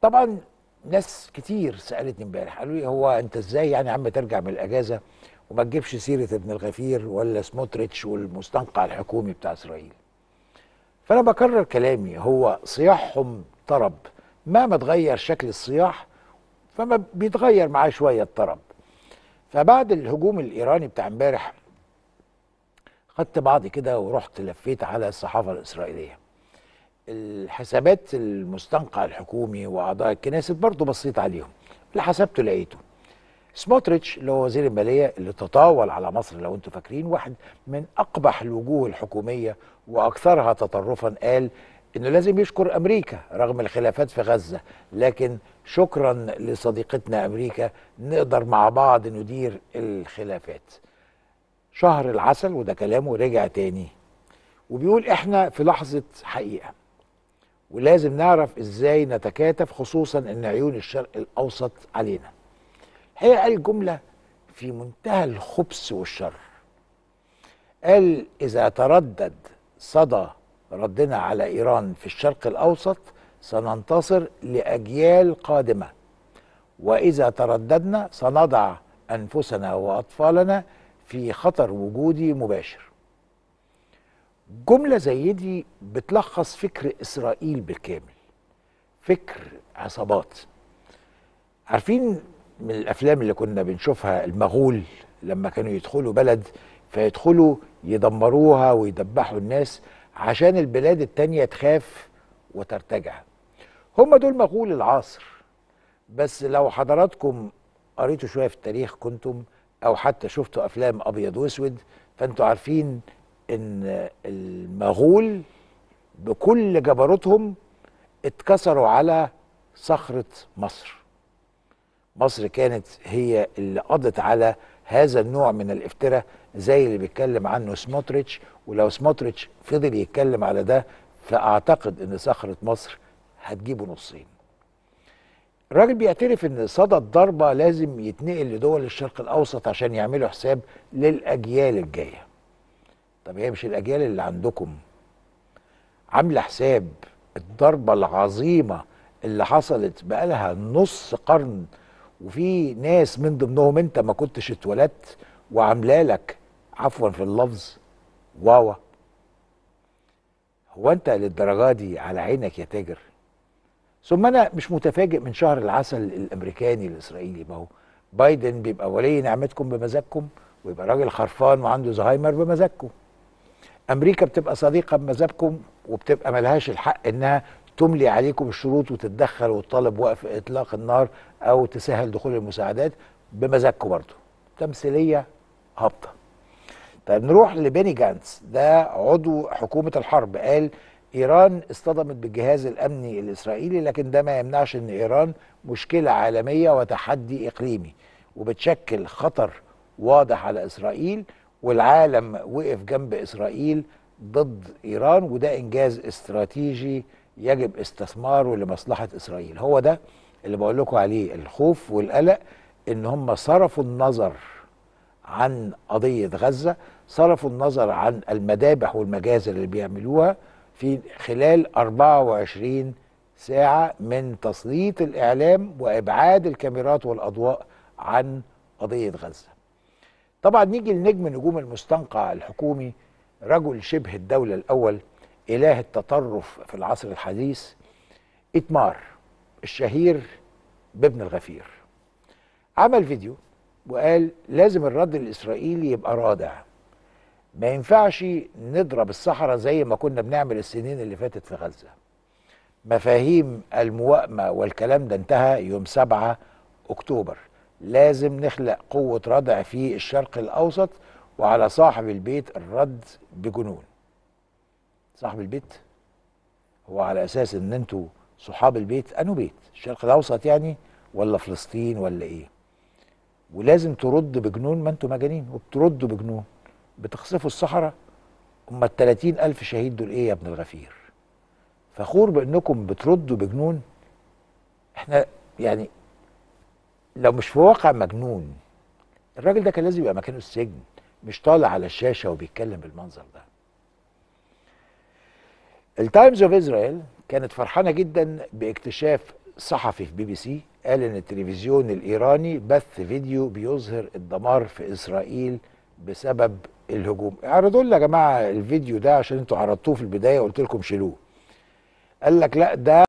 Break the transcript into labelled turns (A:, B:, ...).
A: طبعا ناس كتير سالتني امبارح قالوا لي هو انت ازاي يعني عم ترجع من الاجازه وما تجيبش سيره ابن الغفير ولا سموتريتش والمستنقع الحكومي بتاع اسرائيل فانا بكرر كلامي هو صياحهم طرب مهما تغير شكل الصياح فما بيتغير معاه شويه الطرب فبعد الهجوم الايراني بتاع امبارح خدت بعضي كده ورحت لفيت على الصحافه الاسرائيليه الحسابات المستنقع الحكومي واعضاء الكنيست برضه بصيت عليهم اللي حسبته لقيته سموتريتش اللي هو وزير الماليه اللي تطاول على مصر لو انتم فاكرين واحد من اقبح الوجوه الحكوميه واكثرها تطرفا قال انه لازم يشكر امريكا رغم الخلافات في غزه لكن شكرا لصديقتنا امريكا نقدر مع بعض ندير الخلافات شهر العسل وده كلامه رجع تاني وبيقول احنا في لحظه حقيقه ولازم نعرف ازاي نتكاتف خصوصا ان عيون الشرق الاوسط علينا الحقيقه قال جمله في منتهى الخبث والشر قال اذا تردد صدى ردنا على ايران في الشرق الاوسط سننتصر لاجيال قادمه واذا ترددنا سنضع انفسنا واطفالنا في خطر وجودي مباشر جملة زي دي بتلخص فكر إسرائيل بالكامل فكر عصابات عارفين من الأفلام اللي كنا بنشوفها المغول لما كانوا يدخلوا بلد فيدخلوا يدمروها ويدبحوا الناس عشان البلاد التانية تخاف وترتجع هم دول مغول العصر بس لو حضراتكم قريتوا شوية في التاريخ كنتم أو حتى شفتوا أفلام أبيض وأسود فأنتوا عارفين ان المغول بكل جبروتهم اتكسروا على صخره مصر مصر كانت هي اللي قضت على هذا النوع من الافتراء زي اللي بيتكلم عنه سموتريتش ولو سموتريتش فضل يتكلم على ده فاعتقد ان صخره مصر هتجيبه نصين الراجل بيعترف ان صدى الضربه لازم يتنقل لدول الشرق الاوسط عشان يعملوا حساب للاجيال الجايه طب هي مش الاجيال اللي عندكم عامله حساب الضربه العظيمه اللي حصلت بقالها نص قرن وفي ناس من ضمنهم انت ما كنتش اتولدت لك عفوا في اللفظ واوا هو انت للدرجه دي على عينك يا تاجر ثم انا مش متفاجئ من شهر العسل الامريكاني الاسرائيلي ما هو بايدن بيبقى ولي نعمتكم بمزاجكم ويبقى راجل خرفان وعنده زهايمر بمزاجكم امريكا بتبقى صديقه بمذهبكم وبتبقى ملهاش الحق انها تملي عليكم الشروط وتتدخل وتطالب وقف اطلاق النار او تسهل دخول المساعدات بمزاجكم برضه تمثيليه هابطه طيب نروح لبيني جانس ده عضو حكومه الحرب قال ايران اصطدمت بالجهاز الامني الاسرائيلي لكن ده ما يمنعش ان ايران مشكله عالميه وتحدي اقليمي وبتشكل خطر واضح على اسرائيل والعالم وقف جنب إسرائيل ضد إيران وده إنجاز استراتيجي يجب استثماره لمصلحة إسرائيل هو ده اللي بقول لكم عليه الخوف والقلق إن هم صرفوا النظر عن قضية غزة صرفوا النظر عن المذابح والمجازر اللي بيعملوها في خلال 24 ساعة من تسليط الإعلام وإبعاد الكاميرات والأضواء عن قضية غزة طبعا نيجي لنجم نجوم المستنقع الحكومي رجل شبه الدولة الأول إله التطرف في العصر الحديث إتمار الشهير بابن الغفير عمل فيديو وقال لازم الرد الإسرائيلي يبقى رادع ما ينفعش نضرب الصحراء زي ما كنا بنعمل السنين اللي فاتت في غزة مفاهيم الموائمة والكلام ده انتهى يوم 7 أكتوبر لازم نخلق قوة ردع في الشرق الأوسط وعلى صاحب البيت الرد بجنون صاحب البيت هو على أساس أن أنتوا صحاب البيت أنو بيت الشرق الأوسط يعني ولا فلسطين ولا إيه ولازم ترد بجنون ما أنتوا مجانين وبتردوا بجنون بتخصفوا الصحراء هم التلاتين ألف شهيد دول إيه يا ابن الغفير فخور بأنكم بتردوا بجنون احنا يعني لو مش في واقع مجنون الراجل ده كان لازم يبقى مكانه السجن مش طالع على الشاشه وبيتكلم بالمنظر ده التايمز اوف اسرائيل كانت فرحانه جدا باكتشاف صحفي في بي بي سي قال ان التلفزيون الايراني بث فيديو بيظهر الدمار في اسرائيل بسبب الهجوم اعرضوا لنا يا جماعه الفيديو ده عشان انتوا عرضتوه في البدايه وقلت لكم شيلوه قال لك لا ده